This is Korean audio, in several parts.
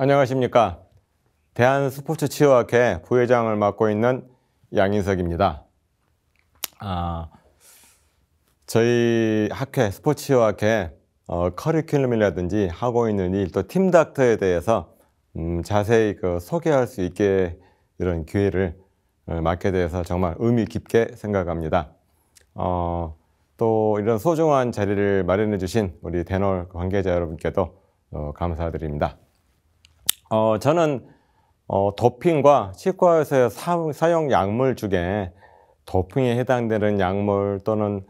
안녕하십니까. 대한 스포츠 치유학회 부회장을 맡고 있는 양인석입니다. 아, 저희 학회 스포츠 치유학회 어, 커리큘럼이라든지 하고 있는 일 또 팀닥터에 대해서 음, 자세히 그 소개할 수 있게 이런 기회를 어, 맡게 돼서 정말 의미 깊게 생각합니다. 어, 또 이런 소중한 자리를 마련해 주신 우리 대놀 관계자 여러분께도 어, 감사드립니다. 어, 저는 어, 도핑과 치과에서 사, 사용 약물 중에 도핑에 해당되는 약물 또는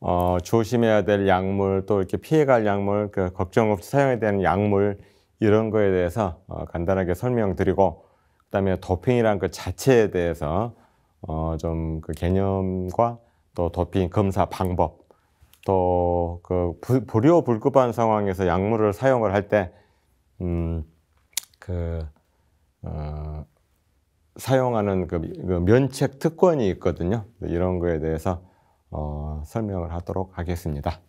어, 조심해야 될 약물 또 이렇게 피해갈 약물 그 걱정 없이 사용해야 되는 약물 이런 거에 대해서 어, 간단하게 설명드리고 그다음에 도핑이란 그 자체에 대해서 어, 좀 그 개념과 또 도핑 검사 방법 또 그 불효 불급한 상황에서 약물을 사용을 할 때 음, 그 어, 사용하는 그, 그 면책 특권이 있거든요. 이런 거에 대해서 어, 설명을 하도록 하겠습니다.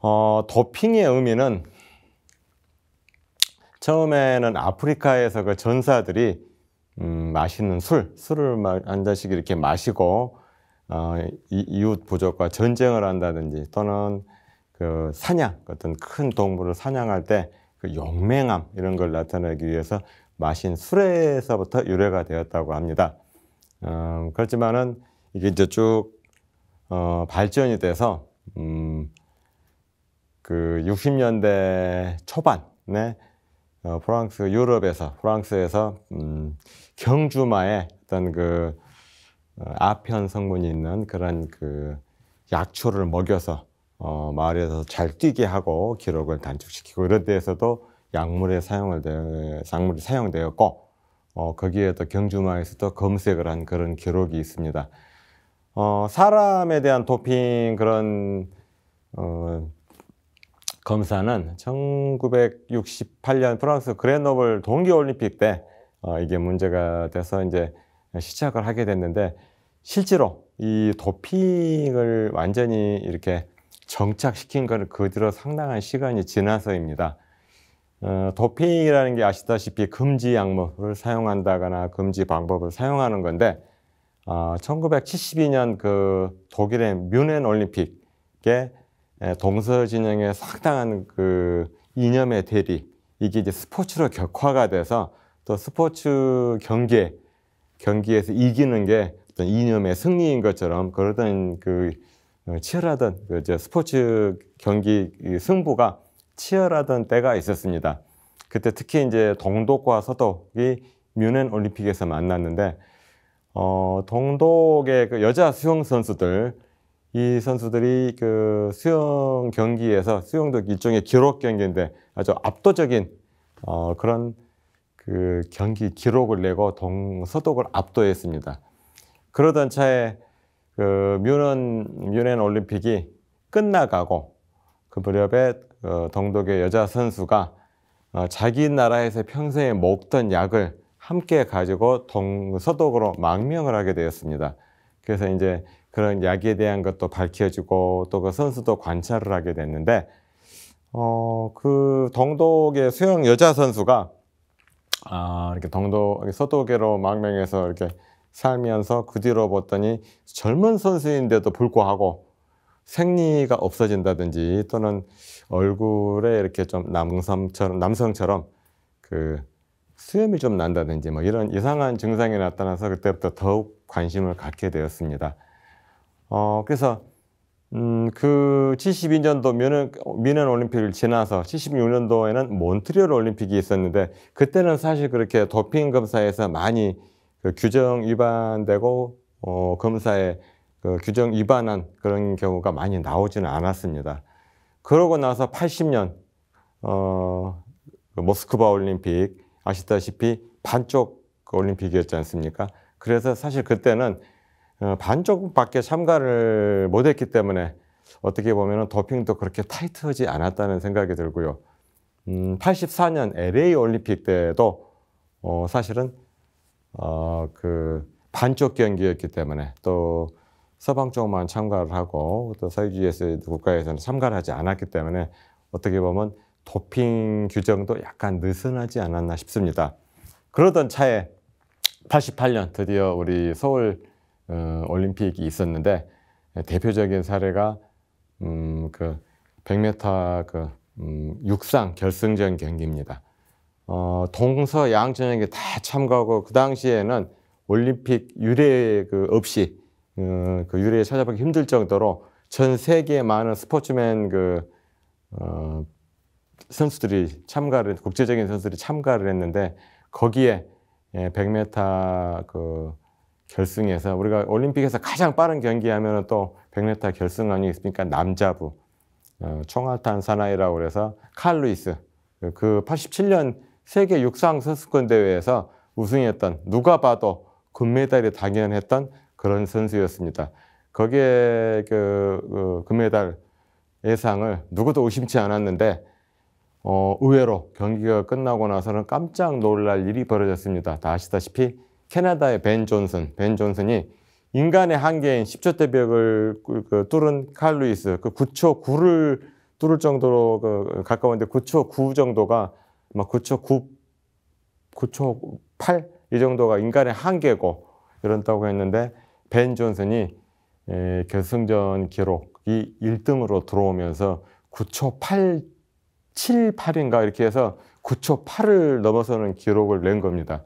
어, 도핑의 의미는 처음에는 아프리카에서 그 전사들이 음, 마시는 술, 술을 한 잔씩 이렇게 마시고 어, 이웃 부족과 전쟁을 한다든지 또는 그 사냥 어떤 큰 동물을 사냥할 때 그 용맹함 이런 걸 나타내기 위해서 마신 술에서부터 유래가 되었다고 합니다. 음, 그렇지만은 이게 이제 쭉 어, 발전이 돼서 음, 그 60년대 초반에 어, 프랑스 유럽에서 프랑스에서 음, 경주마에 어떤 그 아편 어, 성분이 있는 그런 그 약초를 먹여서 어, 마을에서 잘 뛰게 하고 기록을 단축시키고 이런 데에서도 약물에 사용을 되, 약물이 사용되었고 어, 거기에 또 경주마에서도 검색을 한 그런 기록이 있습니다. 어, 사람에 대한 도핑 그런 어, 검사는 1968년 프랑스 그레노블 동계올림픽 때 어, 이게 문제가 돼서 이제 시작을 하게 됐는데 실제로 이 도핑을 완전히 이렇게 정착시킨 것은 그대로 상당한 시간이 지나서입니다. 어, 도핑이라는 게 아시다시피 금지 약물을 사용한다거나 금지 방법을 사용하는 건데 어, 1972년 그 독일의 뮌헨 올림픽에 동서 진영의 상당한 그 이념의 대립 이게 이제 스포츠로 격화가 돼서 또 스포츠 경기 경기에서 이기는 게 어떤 이념의 승리인 것처럼 그러던 그 어, 치열하던 그 이제 스포츠 경기 승부가 치열하던 때가 있었습니다. 그때 특히 이제 동독과 서독이 뮌헨 올림픽에서 만났는데 어, 동독의 그 여자 수영 선수들 이 선수들이 그 수영 경기에서 수영도 일종의 기록 경기인데 아주 압도적인 어, 그런 그 경기 기록을 내고 동서독을 압도했습니다. 그러던 차에 그 뮌헨 뮌헨 올림픽이 끝나가고 그 무렵에 그 동독의 여자 선수가 어, 자기 나라에서 평생에 먹던 약을 함께 가지고 동, 서독으로 망명을 하게 되었습니다. 그래서 이제 그런 약에 대한 것도 밝혀지고 또 그 선수도 관찰을 하게 됐는데 어, 그 동독의 수영 여자 선수가 아, 이렇게 동독 서독으로 망명해서 이렇게 살면서 그 뒤로 봤더니 젊은 선수인데도 불구하고 생리가 없어진다든지 또는 얼굴에 이렇게 좀 남성처럼 남성처럼 그 수염이 좀 난다든지 뭐 이런 이상한 증상이 나타나서 그때부터 더욱 관심을 갖게 되었습니다. 어 그래서 음, 그 72년도 미넨, 미넨 올림픽을 지나서 76년도에는 몬트리올 올림픽이 있었는데 그때는 사실 그렇게 도핑 검사에서 많이 그 규정 위반되고 어, 검사에그 규정 위반한 그런 경우가 많이 나오지는 않았습니다. 그러고 나서 80년 어, 그 모스크바 올림픽 아시다시피 반쪽 올림픽이었지 않습니까? 그래서 사실 그때는 어, 반쪽밖에 참가를 못했기 때문에 어떻게 보면 도핑도 그렇게 타이트하지 않았다는 생각이 들고요. 음, 84년 LA 올림픽 때도 어, 사실은 어, 그 반쪽 경기였기 때문에 또 서방 쪽만 참가를 하고 또사서주의에서 국가에서는 참가를 하지 않았기 때문에 어떻게 보면 도핑 규정도 약간 느슨하지 않았나 싶습니다. 그러던 차에 88년 드디어 우리 서울 어, 올림픽이 있었는데 대표적인 사례가 음, 그 100m 그 음, 육상 결승전 경기입니다. 어, 동서양 전역에 다 참가하고 그 당시에는 올림픽 유례 그 없이 음, 그 유례에 찾아보기 힘들 정도로 전 세계의 많은 스포츠맨 그 어, 선수들이 참가를 국제적인 선수들이 참가를 했는데 거기에 예, 100m 그 결승에서 우리가 올림픽에서 가장 빠른 경기하면 또 100m 결승 아니겠습니까? 남자부 어, 총알탄 사나이라고 그래서 칼 루이스 그 87년 세계 육상 선수권 대회에서 우승했던 누가 봐도 금메달이 당연했던 그런 선수였습니다. 거기에 그, 그 금메달 예상을 누구도 의심치 않았는데 어, 의외로 경기가 끝나고 나서는 깜짝 놀랄 일이 벌어졌습니다. 다 아시다시피 캐나다의 벤 존슨, 벤 존슨이 인간의 한계인 10초대 벽을 그, 그 뚫은 칼 루이스, 그 9초 9를 뚫을 정도로 그, 그 가까운데 9초 9 정도가 막 9.9, 9.8이 정도가 인간의 한계고 이런다고 했는데 벤 존슨이 에, 결승전 기록이 1등으로 들어오면서 9.8, 7, 8인가 이렇게 해서 9.8을 넘어서는 기록을 낸 겁니다.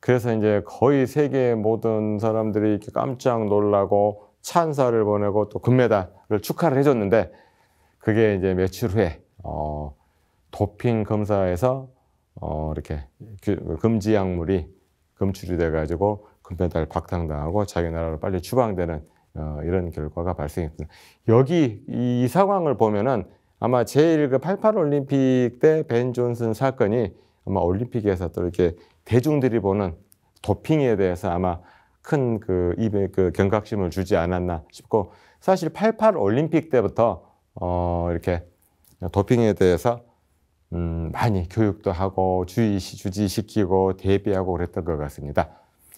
그래서 이제 거의 세계 모든 사람들이 깜짝 놀라고 찬사를 보내고 또 금메달을 축하를 해줬는데 그게 이제 며칠 후에 어, 도핑 검사에서 어, 이렇게 그 금지 약물이 검출이 돼가지고 금메달 박탈당하고 자기 나라로 빨리 추방되는 어, 이런 결과가 발생했습니다. 여기 이 상황을 보면은 아마 제1그 88올림픽 때 벤 존슨 사건이 아마 올림픽에서 또 이렇게 대중들이 보는 도핑에 대해서 아마 큰그 입에 그 경각심을 주지 않았나 싶고 사실 88 올림픽 때부터 어 이렇게 도핑에 대해서 음, 많이 교육도 하고 주의 시 주지시키고 대비하고 그랬던 것 같습니다.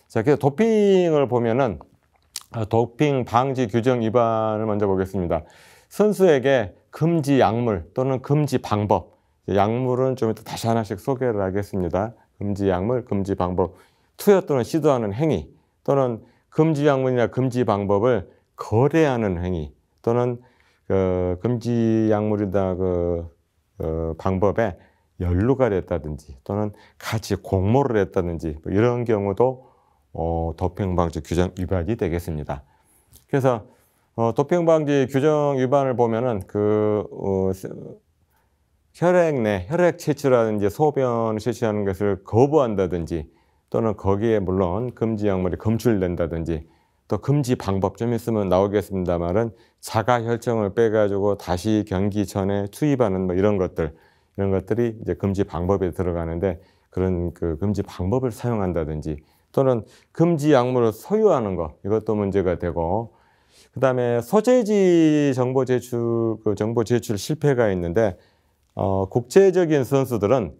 자, 그래서 도핑을 보면은 아, 도핑 방지 규정 위반을 먼저 보겠습니다. 선수에게 금지 약물 또는 금지 방법. 약물은 좀 이따 다시 하나씩 소개를 하겠습니다. 금지 약물, 금지 방법, 투여 또는 시도하는 행위 또는 금지 약물이나 금지 방법을 거래하는 행위 또는 그 금지 약물이나 그 어, 방법에 연루가 됐다든지 또는 같이 공모를 했다든지 뭐 이런 경우도 어, 도핑방지 규정 위반이 되겠습니다. 그래서 어, 도핑방지 규정 위반을 보면은 그 혈액 내 혈액 채취라든지 소변 채취하는 것을 거부한다든지 또는 거기에 물론 금지 약물이 검출된다든지 또 금지 방법 좀 있으면 나오겠습니다만은 자가 혈정을 빼가지고 다시 경기 전에 투입하는 뭐 이런 것들 이런 것들이 이제 금지 방법에 들어가는데 그런 그 금지 방법을 사용한다든지 또는 금지 약물을 소유하는 것 이것도 문제가 되고 그다음에 소재지 정보 제출 그 정보 제출 실패가 있는데 어, 국제적인 선수들은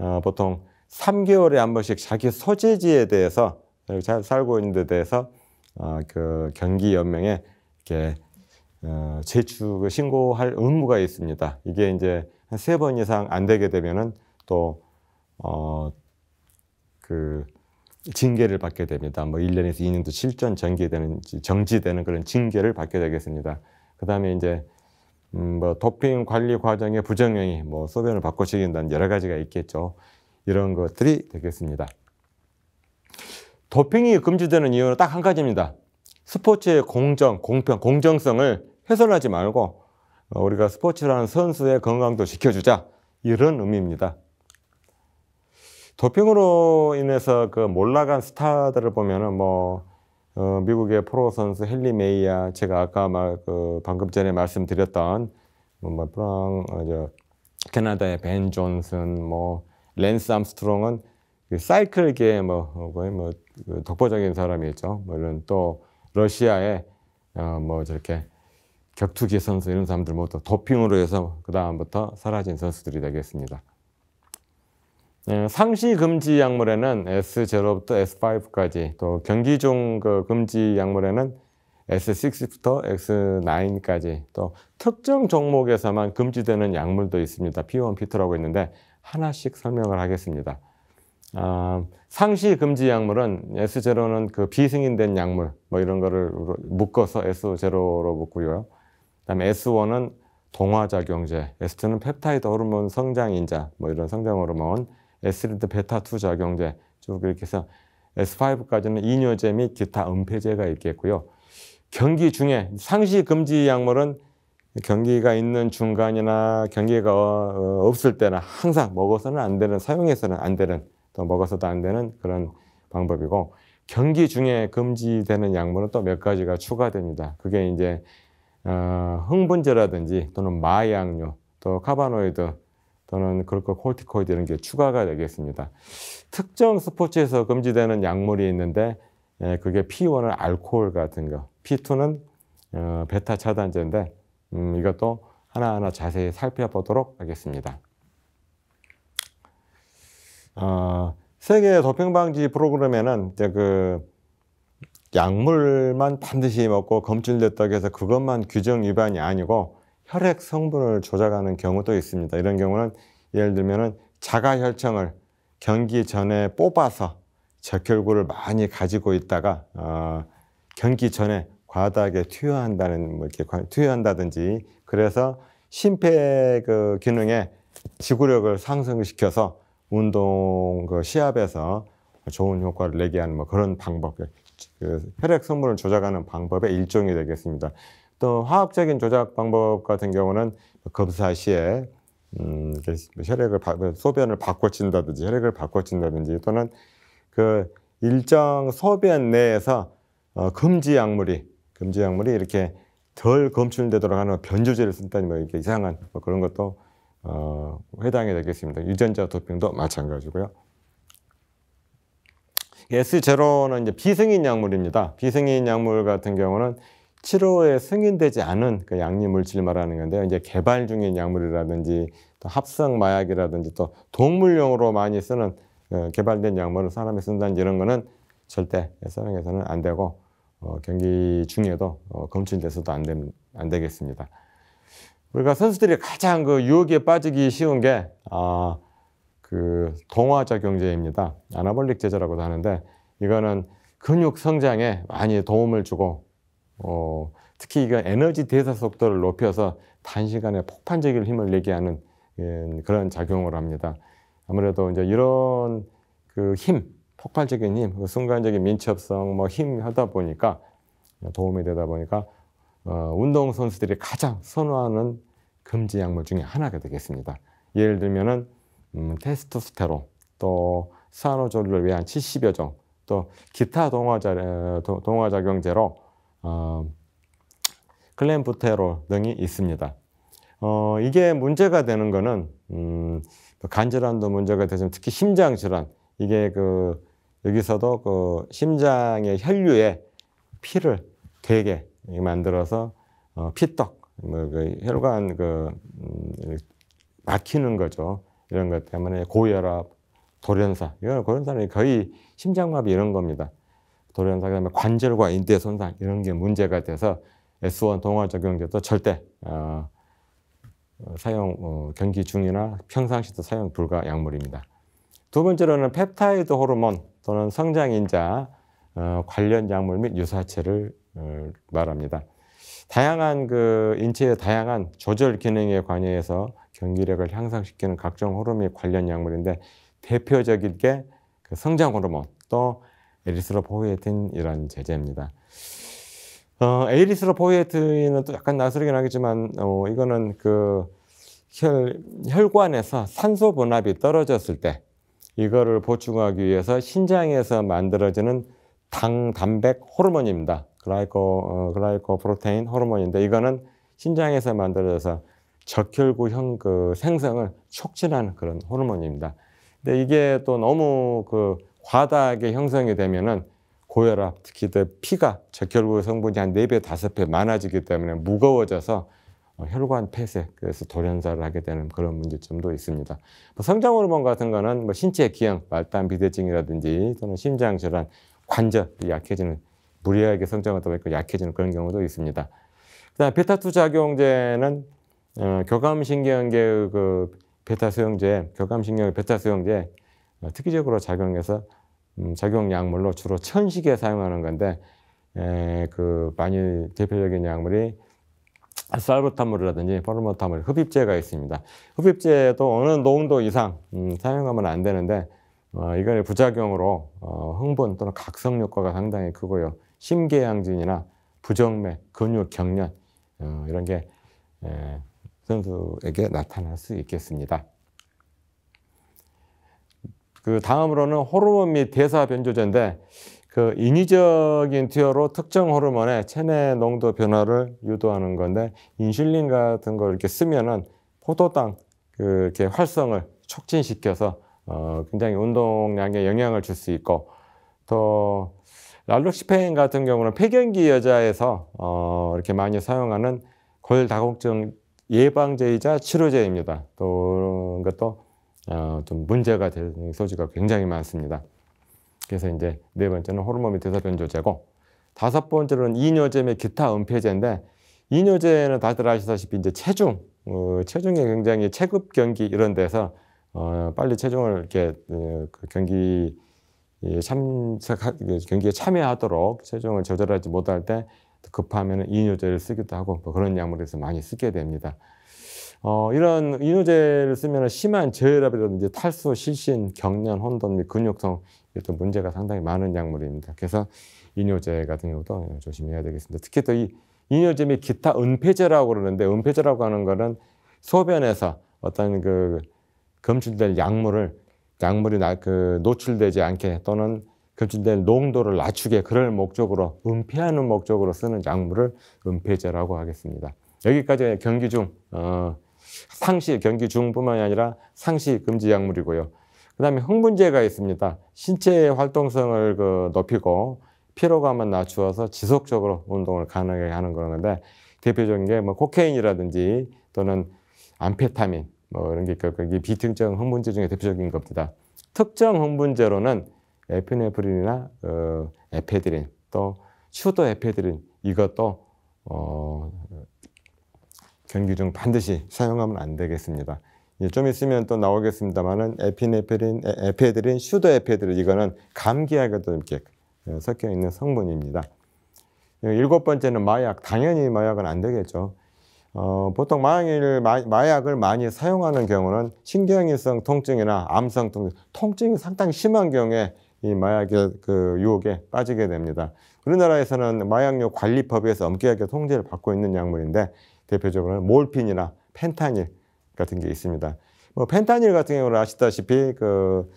어, 보통 3개월에 한 번씩 자기 소재지에 대해서 잘 살고 있는 데 대해서 어, 그 경기 연맹에 이렇게 어, 재축을 신고할 의무가 있습니다. 이게 이제 한 세 번 이상 안 되게 되면은 또 어, 그 징계를 받게 됩니다. 뭐 1년에서 2년도 실전 정지되는 정지되는 그런 징계를 받게 되겠습니다. 그다음에 이제 음, 뭐 도핑 관리 과정의 부정행위, 뭐 소변을 바꿔 죽인다는 여러 가지가 있겠죠. 이런 것들이 되겠습니다. 도핑이 금지되는 이유는 딱 한 가지입니다. 스포츠의 공정, 공평, 공정성을 훼손하지 말고 어, 우리가 스포츠라는 선수의 건강도 지켜주자 이런 의미입니다. 도핑으로 인해서 그 몰락한 스타들을 보면은 뭐 어, 미국의 프로 선수 헨리 메이야 제가 아까 말그 방금 전에 말씀드렸던 뭐프 뭐, 어, 캐나다의 벤 존슨 뭐 랜스 암스트롱은 그 사이클계 뭐, 뭐, 뭐 독보적인 사람이었죠. 뭐 이런 또 러시아의 어, 뭐 저렇게 격투기 선수 이런 사람들 모두 도핑으로 해서 그 다음부터 사라진 선수들이 되겠습니다. 예, 상시 금지 약물에는 S0부터 S5까지 또 경기 중그 금지 약물에는 S6부터 X9까지 또 특정 종목에서만 금지되는 약물도 있습니다. P1, P2라고 있는데 하나씩 설명을 하겠습니다. 아, 상시 금지 약물은 S0는 그 비승인된 약물 뭐 이런 거를 묶어서 S0로 묶고요. 그다음에 S1은 동화작용제, S2는 펩타이드 호르몬 성장인자 뭐 이런 성장 호르몬, S3도 베타2 작용제 쭉 이렇게 해서 S5까지는 이뇨제 및 기타 은폐제가 있겠고요. 경기 중에 상시 금지 약물은 경기가 있는 중간이나 경기가 어, 없을 때나 항상 먹어서는 안 되는, 사용해서는 안 되는 또 먹어서도 안 되는 그런 방법이고 경기 중에 금지되는 약물은 또 몇 가지가 추가됩니다. 그게 이제 어, 흥분제라든지 또는 마약류 또 카바노이드 또는 글루코콜티코이드 이런 게 추가가 되겠습니다. 특정 스포츠에서 금지되는 약물이 있는데 예, 그게 P1은 알코올 같은 거, P2는 어, 베타 차단제인데 음, 이것도 하나하나 자세히 살펴보도록 하겠습니다. 어, 세계 도핑 방지 프로그램에는 이제 그 약물만 반드시 먹고 검출됐다고 해서 그것만 규정 위반이 아니고 혈액 성분을 조작하는 경우도 있습니다. 이런 경우는 예를 들면은 자가 혈청을 경기 전에 뽑아서 적혈구를 많이 가지고 있다가 어, 경기 전에 과다하게 투여한다는 뭐 이렇게 투여한다든지 그래서 심폐 그 기능에 지구력을 상승시켜서 운동 그 시합에서 좋은 효과를 내게 하는 뭐 그런 방법, 그 혈액 성분을 조작하는 방법의 일종이 되겠습니다. 또 화학적인 조작 방법 같은 경우는 검사 시에 음, 혈액을 소변을 바꿔친다든지 혈액을 바꿔친다든지 또는 그 일정 소변 내에서 어, 금지 약물이 금지 약물이 이렇게 덜 검출되도록 하는 변조제를 쓴다니 뭐 이렇게 이상한 뭐 그런 것도 어, 해당이 되겠습니다. 유전자 도핑도 마찬가지고요. S0는 이제 비승인 약물입니다. 비승인 약물 같은 경우는 치료에 승인되지 않은 그 양리 물질 말하는 건데요. 이제 개발 중인 약물이라든지 또 합성 마약이라든지 또 동물용으로 많이 쓰는 어, 개발된 약물을 사람이 쓴다는 이런 거는 절대 서양에서는 안 되고 어, 경기 중에도 어, 검출돼서도 안, 되, 안 되겠습니다. 우리가 선수들이 가장 그 유혹에 빠지기 쉬운 게, 아, 그 동화자 경제입니다. 아나볼릭 제자라고도 하는데, 이거는 근육 성장에 많이 도움을 주고, 어, 특히 이거 에너지 대사 속도를 높여서 단시간에 폭탄적인 힘을 내게 하는 예, 그런 작용을 합니다. 아무래도 이제 이런 그 힘, 폭발적인 힘, 그 순간적인 민첩성, 뭐 힘 하다 보니까 도움이 되다 보니까 어, 운동 선수들이 가장 선호하는 금지 약물 중에 하나가 되겠습니다. 예를 들면은 음, 테스토스테론, 또 산호조를 위한 70여 종, 또 기타 동화자, 어, 동화작용제로 어, 클램부테롤 등이 있습니다. 어, 이게 문제가 되는 거는 음, 뭐 간질환도 문제가 되지만 특히 심장 질환 이게 그 여기서도 그 심장의 혈류에 피를 되게 만들어서 어, 피떡, 뭐 그 혈관 그 음, 막히는 거죠. 이런 것 때문에 고혈압, 돌연사, 이건 고혈압은 거의 심장마비 이런 겁니다. 돌연사 그다음에 관절과 인대 손상 이런 게 문제가 돼서 S1 동화 적용제도 절대 어, 사용 어, 경기 중이나 평상시도 사용 불가 약물입니다. 두 번째로는 펩타이드 호르몬 또는 성장 인자 어, 관련 약물 및 유사체를 말합니다. 음, 다양한 그 인체의 다양한 조절 기능에 관여해서 경기력을 향상시키는 각종 호르몬 관련 약물인데 대표적인 게그 성장 호르몬 또 에리스로포에틴이라는 제제입니다. 어, 에리스로포에틴은 또 약간 낯설긴 하겠지만 어, 이거는 그 혈, 혈관에서 산소 분압이 떨어졌을 때 이거를 보충하기 위해서 신장에서 만들어지는 당 단백 호르몬입니다. 글라이코, 어, 글라이코프로테인 호르몬인데 이거는 신장에서 만들어져서 적혈구형 그 생성을 촉진하는 그런 호르몬입니다. 근데 이게 또 너무 그 과다하게 형성이 되면은 고혈압, 특히 더 피가 적혈구 성분이 한 네 배 다섯 배 많아지기 때문에 무거워져서 어, 혈관 폐쇄, 그래서 돌연사를 하게 되는 그런 문제점도 있습니다. 뭐 성장 호르몬 같은 거는 뭐 신체 기형, 말단 비대증이라든지 또는 심장 질환, 관절이 약해지는 무리하게 성장하다 보니까 약해지는 그런 경우도 있습니다. 그다음 베타2 작용제는 어, 교감신경계의 그 베타 수용제, 교감신경의 베타 수용제 어, 특이적으로 작용해서 음, 작용 약물로 주로 천식에 사용하는 건데 에, 그 많이 대표적인 약물이 살부타몰이라든지 포르모타몰 흡입제가 있습니다. 흡입제도 어느 농도 이상 음, 사용하면 안 되는데 어, 이걸 부작용으로 어, 흥분 또는 각성 효과가 상당히 크고요. 심계양진이나 부정맥, 근육 경련 어, 이런 게 선수에게 나타날 수 있겠습니다. 그 다음으로는 호르몬 및 대사 변조제인데 그 인위적인 투여로 특정 호르몬의 체내 농도 변화를 유도하는 건데 인슐린 같은 걸 이렇게 쓰면은 포도당 그 이렇게 활성을 촉진시켜서 어 굉장히 운동량에 영향을 줄 수 있고 또 랄로시페인 같은 경우는 폐경기 여자에서 어, 이렇게 많이 사용하는 골다공증 예방제이자 치료제입니다. 또 그런 것도 어, 좀 문제가 되는 소지가 굉장히 많습니다. 그래서 이제 네 번째는 호르몬 대사변조제고 다섯 번째로는 이뇨제 및 기타 은폐제인데 이뇨제는 다들 아시다시피 이제 체중, 어, 체중이 굉장히 체급 경기 이런 데서 어, 빨리 체중을 이렇게 어, 그 경기 참석 경기에 참여하도록 체중을 조절하지 못할 때 급하면 이뇨제를 쓰기도 하고 뭐 그런 약물에서 많이 쓰게 됩니다. 어, 이런 이뇨제를 쓰면 심한 저혈압이라든지 탈수, 실신, 경련, 혼돈 및 근육성 이런 문제가 상당히 많은 약물입니다. 그래서 이뇨제 같은 경우도 조심해야 되겠습니다. 특히 또이 이뇨제 및 기타 은폐제라고 그러는데 은폐제라고 하는 거는 소변에서 어떤 그 검출될 약물을 약물이 나, 그 노출되지 않게 또는 검출된 농도를 낮추게 그럴 목적으로 은폐하는 목적으로 쓰는 약물을 은폐제라고 하겠습니다. 여기까지 경기 중 어, 상시 경기 중뿐만이 아니라 상시 금지 약물이고요. 그다음에 흥분제가 있습니다. 신체의 활동성을 그 높이고 피로감을 낮추어서 지속적으로 운동을 가능하게 하는 거러는데 대표적인 게 뭐 코케인이라든지 또는 암페타민 뭐 이런 게 있고 이게 비특정 흥분제 중에 대표적인 겁보다 특정 흥분제로는 에피네프린이나 어, 에페드린 또 슈도 에페드린 이것도 어, 경기 중 반드시 사용하면 안 되겠습니다. 좀 있으면 또 나오겠습니다만은 에피네프린, 에페드린, 슈도 에페드린 이거는 감기약에도 이렇게 어, 섞여 있는 성분입니다. 어, 일곱 번째는 마약. 당연히 마약은 안 되겠죠. 어, 보통 마약을, 마, 약을 많이 사용하는 경우는 신경이성 통증이나 암성 통증, 통증이 상당히 심한 경우에 이 마약의 그 유혹에 빠지게 됩니다. 우리나라에서는 마약류 관리법에서 엄격하게 통제를 받고 있는 약물인데 대표적으로는 몰핀이나 펜타닐 같은 게 있습니다. 뭐 펜타닐 같은 경우는 아시다시피 그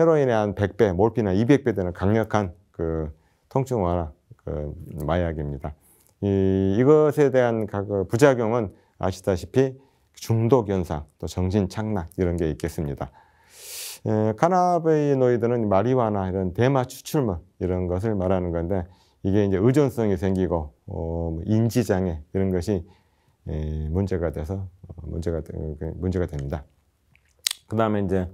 헤로인의 한 100배, 몰핀의 200배 되는 강력한 그 통증 완화 그 마약입니다. 이, 이것에 대한 부작용은 아시다시피 중독 현상, 또 정신 착락 이런 게 있겠습니다. 에, 카나베이노이드는 마리화나 이런 대마 추출물 이런 것을 말하는 건데 이게 이제 의존성이 생기고 어, 뭐 인지 장애 이런 것이 에, 문제가 돼서 어, 문제가 그 문제가 됩니다. 그다음에 이제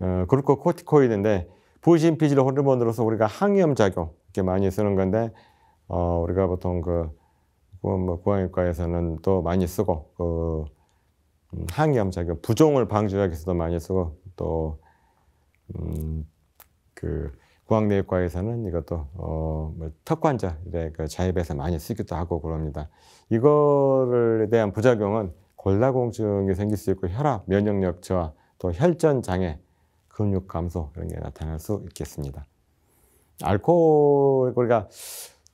어, 그루코코티코이드인데 부신피질 호르몬으로서 우리가 항염 작용 이렇게 많이 쓰는 건데 어, 우리가 보통 그 구강의과에서는 뭐 또 많이 쓰고 그항염 음, 작용 그러니까 부종을 방지하기위해서도 많이 쓰고 또 음, 그 구강내과에서는 이것도 어, 뭐 턱관절의 그자입해서 많이 쓰기도 하고 그럽니다. 이거를 대한 부작용은 골다공증이 생길 수 있고 혈압, 면역력 저하, 또 혈전 장애, 근육 감소 이런 게 나타날 수 있겠습니다. 알코올 우리가 그러니까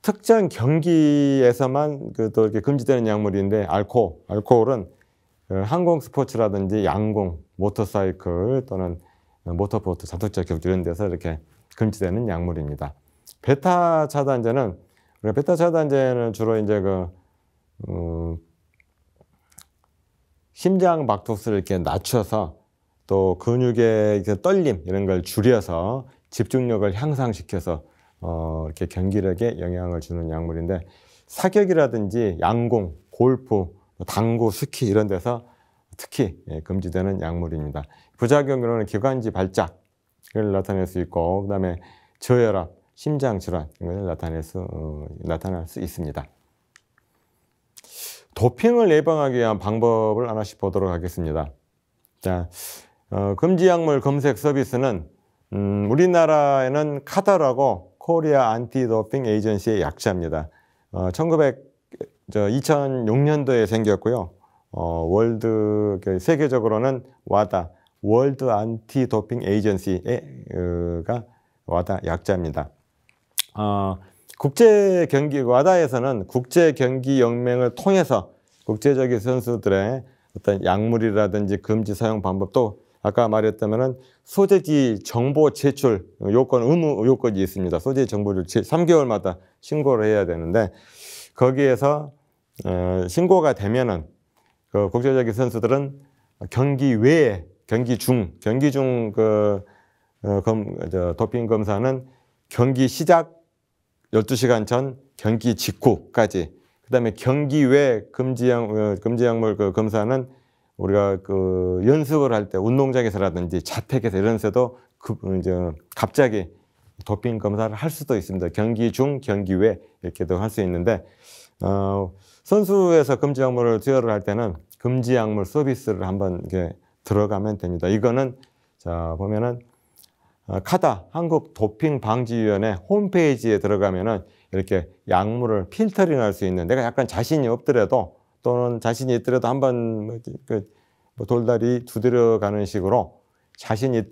특정 경기에서만 그또 이렇게 금지되는 약물인데 알코올, 알코올은 어, 항공 스포츠라든지 양궁, 모터사이클 또는 어, 모터포트 자동차 격주 이런 데서 이렇게 금지되는 약물입니다. 베타 차단제는 베타 차단제는 주로 이제 그 음, 심장 박동수를 이렇게 낮춰서 또 근육의 그 떨림 이런 걸 줄여서 집중력을 향상시켜서 어, 이렇게 경기력에 영향을 주는 약물인데 사격이라든지 양궁, 골프, 뭐 당구, 스키 이런 데서 특히 예, 금지되는 약물입니다. 부작용으로는 기관지 발작을 나타낼 수 있고 그다음에 저혈압, 심장 질환 을 나타낼 수 어, 나타날 수 있습니다. 도핑을 예방하기 위한 방법을 하나씩 보도록 하겠습니다. 자, 어, 금지 약물 검색 서비스는 음, 우리나라에는 카다라고 코리아 안티 더핑 에이전시의 약자입니다. 어, 1900, 2006년도에 생겼고요. 어, 월드 그 세계적으로는 와다 월드 안티 도핑 에이전시가 어, 와다 약자입니다. 어, 국제 경기 와다에서는 국제 경기 연맹을 통해서 국제적인 선수들의 어떤 약물이라든지 금지 사용 방법 또 아까 말했다면은 소재지 정보 제출 요건 의무 요건이 있습니다. 소재지 정보를 3개월마다 신고를 해야 되는데 거기에서 어, 신고가 되면은 그 국제적인 선수들은 경기 외에 경기 중 경기 중그 어, 검, 저, 도핑 검사는 경기 시작 12시간 전 경기 직후까지 그다음에 경기 외 금지 약 어, 금지 약물 그 검사는 우리가 그 연습을 할 때 운동장에서라든지 자택에서 이런 데서도 그 이제 갑자기 도핑 검사를 할 수도 있습니다. 경기 중, 경기 외 이렇게도 할 수 있는데 어, 선수에서 금지 약물을 투여를 할 때는 금지 약물 서비스를 한번 이렇게 들어가면 됩니다. 이거는 자 보면은 어, 카다 한국 도핑 방지위원회 홈페이지에 들어가면은 이렇게 약물을 필터링할 수 있는 내가 약간 자신이 없더라도 또는 자신이 있더라도 한번 뭐, 그 뭐 돌다리 두드려 가는 식으로 자신이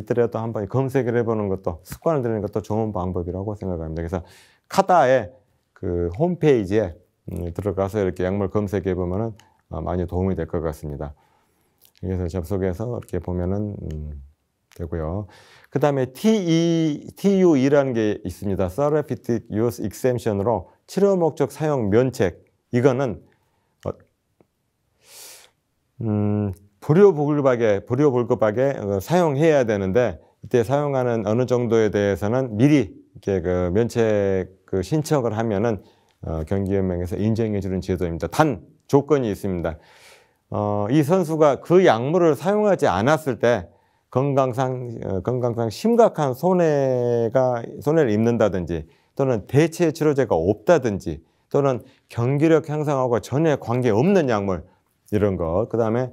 있더라도 한번 검색을 해보는 것도 습관을 들이는 것도 좋은 방법이라고 생각합니다. 그래서 카다의 그 홈페이지에 음, 들어가서 이렇게 약물 검색해 보면은 어, 많이 도움이 될 것 같습니다. 그래서 접속해서 이렇게 보면은 음, 되고요. 그 다음에 TE, TUE라는 게 있습니다. Therapeutic Use Exemption으로 치료 목적 사용 면책. 이거는 음, 불효불급하게 불효불급하게 어, 사용해야 되는데 이때 사용하는 어느 정도에 대해서는 미리 이렇게 그 면책 그 신청을 하면은 어, 경기연맹에서 인정해주는 제도입니다. 단 조건이 있습니다. 어, 이 선수가 그 약물을 사용하지 않았을 때 건강상 어, 건강상 심각한 손해가 손해를 입는다든지 또는 대체 치료제가 없다든지 또는 경기력 향상하고 전혀 관계 없는 약물 이런 것. 그 다음에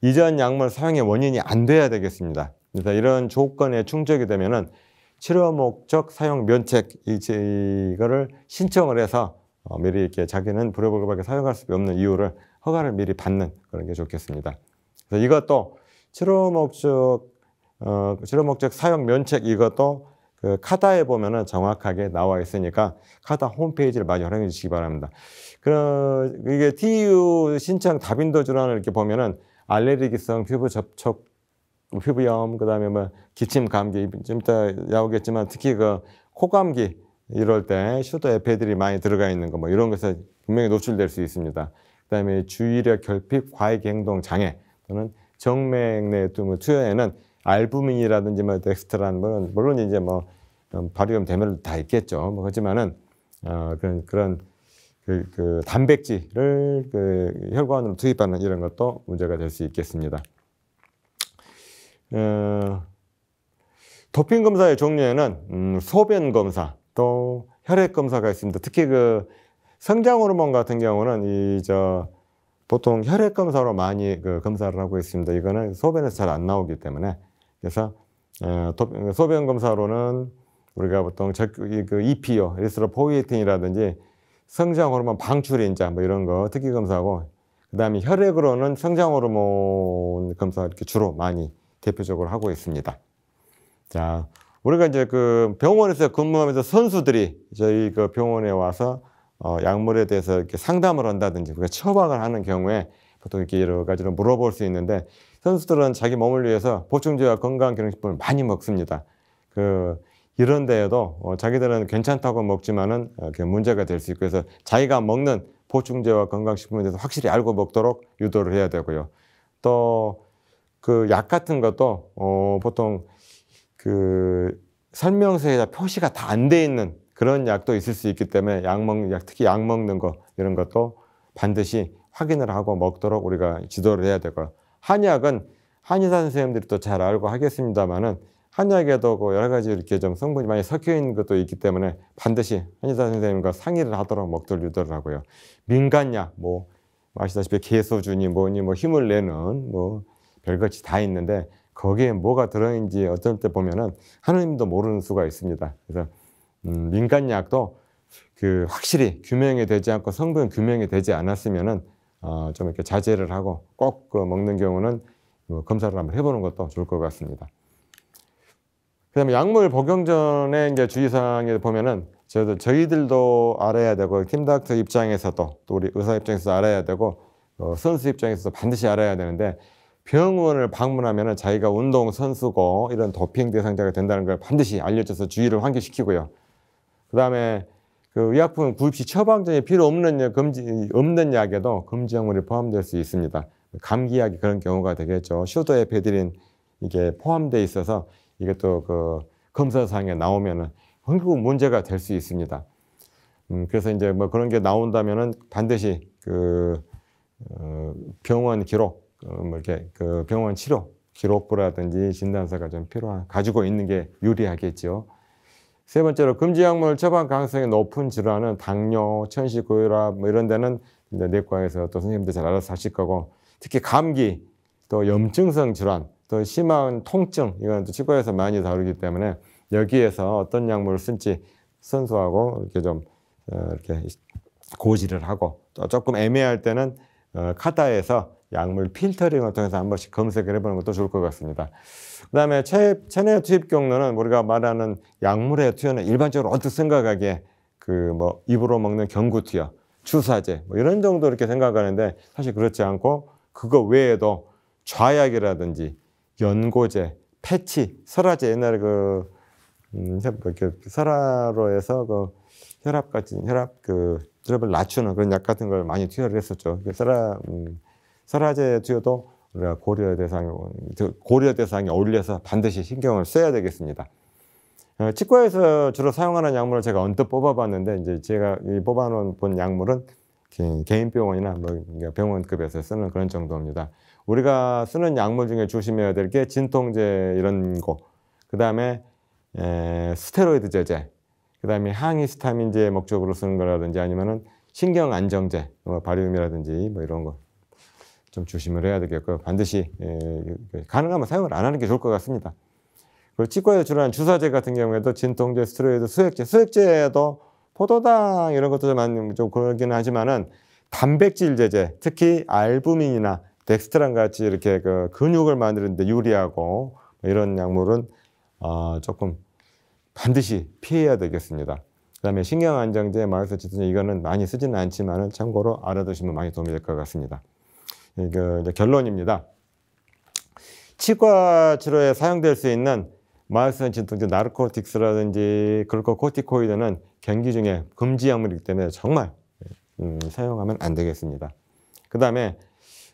이전 약물 사용의 원인이 안 돼야 되겠습니다. 그래서 이런 조건에 충족이 되면은 치료 목적 사용 면책 이거를 신청을 해서 어, 미리 이렇게 자기는 불효불급하게 사용할 수 없는 이유를 허가를 미리 받는 그런 게 좋겠습니다. 그래서 이것도 치료 목적 어, 치료 목적 사용 면책 이것도 그 카다에 보면은 정확하게 나와 있으니까 카다 홈페이지를 많이 활용해 주시기 바랍니다. 그런 이게 TU e 신청 다빈도 질환을 이렇게 보면은 알레르기성 피부 접촉 피부염 그다음에 뭐 기침 감기 좀 이따 나오겠지만 특히 그 코감기 이럴 때 슈도 에페들이 많이 들어가 있는 거 뭐 이런 것에 분명히 노출될 수 있습니다. 그다음에 주의력 결핍 과잉 행동 장애 또는 정맥 내뭐 투여에는 알부민이라든지 뭐 덱스트란 뭐론 물론 이제 뭐 음, 발효염 대면도 다 있겠죠. 뭐 하지만은 어 그런 그런 그, 그 단백질을 그 혈관으로 투입하는 이런 것도 문제가 될 수 있겠습니다. 어, 도핑 검사의 종류에는 음, 소변 검사 또 혈액 검사가 있습니다. 특히 그 성장 호르몬 같은 경우는 이저 보통 혈액 검사로 많이 그 검사를 하고 있습니다. 이거는 소변에서 잘 안 나오기 때문에 그래서 어, 도, 소변 검사로는 우리가 보통 적, 그 EPO, 에스트로포이에이라든지 성장 호르몬 방출인자 뭐 이런 거 특기 검사하고 그다음에 혈액으로는 성장 호르몬 검사 이렇게 주로 많이 대표적으로 하고 있습니다. 자, 우리가 이제 그 병원에서 근무하면서 선수들이 저희 그 병원에 와서 어, 약물에 대해서 이렇게 상담을 한다든지 우리가 처방을 하는 경우에 보통 이렇게 여러 가지로 물어볼 수 있는데 선수들은 자기 몸을 위해서 보충제와 건강기능식품을 많이 먹습니다. 그 이런 데에도 어, 자기들은 괜찮다고 먹지만은 어, 문제가 될 수 있고 그래서 자기가 먹는 보충제와 건강식품에 대해서 확실히 알고 먹도록 유도를 해야 되고요. 또 그 약 같은 것도 어, 보통 그 설명서에 다 표시가 다 안 돼 있는 그런 약도 있을 수 있기 때문에 약 먹는 약 특히 약 먹는 거 이런 것도 반드시 확인을 하고 먹도록 우리가 지도를 해야 되고 한약은 한의사 선생님들이 또 잘 알고 하겠습니다만은 한약에도 그 여러 가지 이렇게 좀 성분이 많이 섞여 있는 것도 있기 때문에 반드시 한의사 선생님과 상의를 하도록 먹들 유도를 하고요. 민간약, 뭐, 아시다시피 개소주니 뭐니 뭐 힘을 내는 뭐 별것이 다 있는데 거기에 뭐가 들어있는지 어쩔 때 보면은 하느님도 모르는 수가 있습니다. 그래서, 음, 민간약도 그 확실히 규명이 되지 않고 성분 규명이 되지 않았으면은 어, 좀 이렇게 자제를 하고 꼭그 먹는 경우는 그 검사를 한번 해보는 것도 좋을 것 같습니다. 그다음에 약물 복용 전에 이제 주의사항에 보면은 저희도 저희들도 알아야 되고 팀닥터 입장에서도 또 우리 의사 입장에서 알아야 되고 어, 선수 입장에서도 반드시 알아야 되는데 병원을 방문하면은 자기가 운동 선수고 이런 도핑 대상자가 된다는 걸 반드시 알려줘서 주의를 환기시키고요. 그다음에 그 의약품 구입 시 처방 전에 필요 없는 약, 금지 없는 약에도 금지 약물이 포함될 수 있습니다. 감기약이 그런 경우가 되겠죠. 쇼더에 베드린 이게 포함되어 있어서 이게 또그 검사상에 나오면은 결국 문제가 될 수 있습니다. 음, 그래서 이제 뭐 그런 게 나온다면은 반드시 그 어, 병원 기록, 어, 뭐 이렇게 그 병원 치료 기록부라든지 진단서가 좀 필요한 가지고 있는 게 유리하겠죠. 세 번째로 금지 약물 처방 가능성이 높은 질환은 당뇨, 천식, 고혈압 뭐 이런 데는 이제 내과에서 또 선생님들 잘 알아서 하실 거고 특히 감기 또 염증성 질환 또 심한 통증 이건 또 치과에서 많이 다루기 때문에 여기에서 어떤 약물을 쓴지 선수하고 이렇게 좀 어, 이렇게 고지를 하고 또 조금 애매할 때는 어, 카타에서 약물 필터링을 통해서 한 번씩 검색을 해보는 것도 좋을 것 같습니다. 그 다음에 체내 투입 경로는 우리가 말하는 약물의 투여는 일반적으로 어떻게 생각하기에 그뭐 입으로 먹는 경구 투여, 주사제 뭐 이런 정도 이렇게 생각하는데 사실 그렇지 않고 그거 외에도 좌약이라든지 연고제, 패치, 설화제 옛날에 그 음, 이 설화로 해서 그 혈압 까지 혈압 그, 그, 그 혈압을 그 낮추는 그런 약 같은 걸 많이 투여를 했었죠. 설화 음, 설화제 투여도 우리가 고려 대상 고려 대상에 어려서 반드시 신경을 써야 되겠습니다. 어, 치과에서 주로 사용하는 약물을 제가 언뜻 뽑아봤는데 이제 제가 뽑아놓은 본 약물은 개인 병원이나 뭐 병원급에서 쓰는 그런 정도입니다. 우리가 쓰는 약물 중에 조심해야 될 게 진통제 이런 거, 그 다음에 스테로이드 제제, 그 다음에 항히스타민제 목적으로 쓰는 거라든지 아니면은 신경 안정제, 뭐 바리움이라든지 뭐 이런 거 좀 조심을 해야 되겠고요. 반드시 에, 그 가능하면 사용을 안 하는 게 좋을 것 같습니다. 그리고 치과에서 주는 주사제 같은 경우에도 진통제, 스테로이드, 수액제, 수액제도 포도당 이런 것도 좀, 좀 그러긴 하지만은 단백질 제제, 특히 알부민이나 덱스트랑 같이 이렇게 그 근육을 만드는데 유리하고 이런 약물은 어, 조금 반드시 피해야 되겠습니다. 그다음에 신경안정제, 마약서치제 이거는 많이 쓰지는 않지만 참고로 알아두시면 많이 도움이 될 것 같습니다. 예, 그 결론입니다. 치과 치료에 사용될 수 있는 마약성 진통제 나르코틱스라든지 글코코티코이드는 경기 중에 금지 약물이기 때문에 정말 음, 사용하면 안 되겠습니다. 그 다음에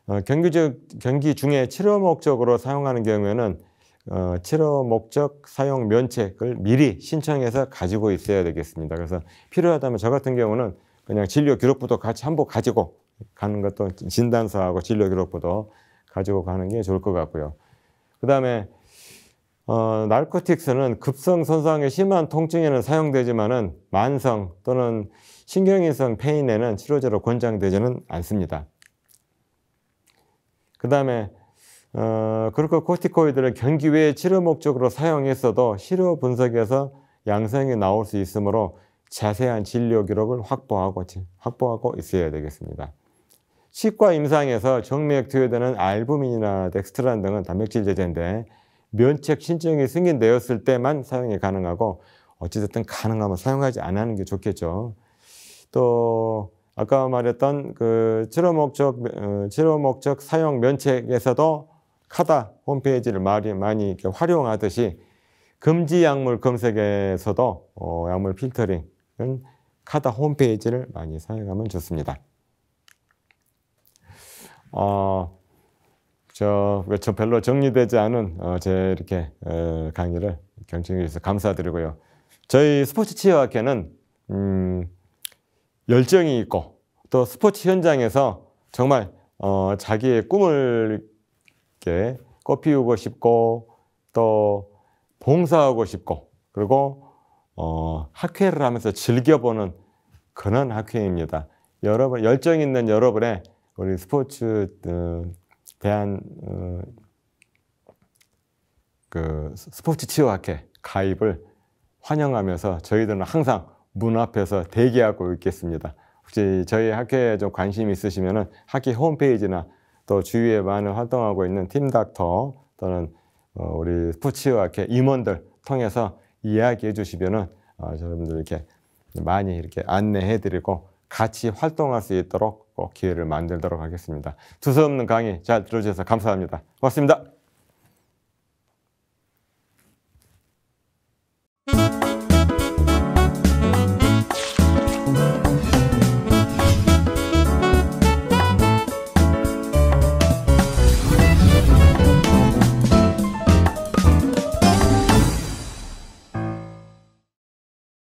어, 경기적, 경기 중에 치료 목적으로 사용하는 경우에는 어, 치료 목적 사용 면책을 미리 신청해서 가지고 있어야 되겠습니다. 그래서 필요하다면 저 같은 경우는 그냥 진료 기록부도 같이 한번 가지고 가는 것도 진단서하고 진료 기록부도 가지고 가는 게 좋을 것 같고요. 그 다음에 어, 날코틱스는 급성 손상의 심한 통증에는 사용되지만은 만성 또는 신경인성 페인에는 치료제로 권장되지는 않습니다. 그 다음에 어, 그렇코코스티코이드를 경기 외에 치료 목적으로 사용했어도 치료 분석에서 양성이 나올 수 있으므로 자세한 진료 기록을 확보하고, 확보하고 있어야 되겠습니다. 치과 임상에서 정맥 투여되는 알부민이나 덱스트란 등은 단백질 제제인데 면책 신청이 승인되었을 때만 사용이 가능하고 어찌됐든 가능하면 사용하지 않는 게 좋겠죠. 또 아까 말했던 그 치료 목적 치료 어, 목적 사용 면책에서도 카다 홈페이지를 많이 많이 이렇게 활용하듯이 금지 약물 검색에서도 어, 약물 필터링은 카다 홈페이지를 많이 사용하면 좋습니다. 어, 저, 저 별로 정리되지 않은 어, 제 이렇게 에, 어, 강의를 경청해 주셔서 감사드리고요. 저희 스포츠 치유학회는 음, 열정이 있고 또 스포츠 현장에서 정말 어, 자기의 꿈을 이렇게 꽃피우고 싶고 또 봉사하고 싶고 그리고 어, 학회를 하면서 즐겨보는 그런 학회입니다. 여러분 열정 있는 여러분의 우리 스포츠 어, 대한 어, 그 스포츠 치유학회 가입을 환영하면서 저희들은 항상 문 앞에서 대기하고 있겠습니다. 혹시 저희 학회에 좀 관심 있으시면 학회 홈페이지나 또 주위에 많은 활동하고 있는 팀닥터 또는 어, 우리 스포츠학회 임원들 통해서 이야기해 주시면 어, 여러분들 이렇게 많이 이렇게 안내해 드리고 같이 활동할 수 있도록 기회를 만들도록 하겠습니다. 두서없는 강의 잘 들어주셔서 감사합니다. 고맙습니다.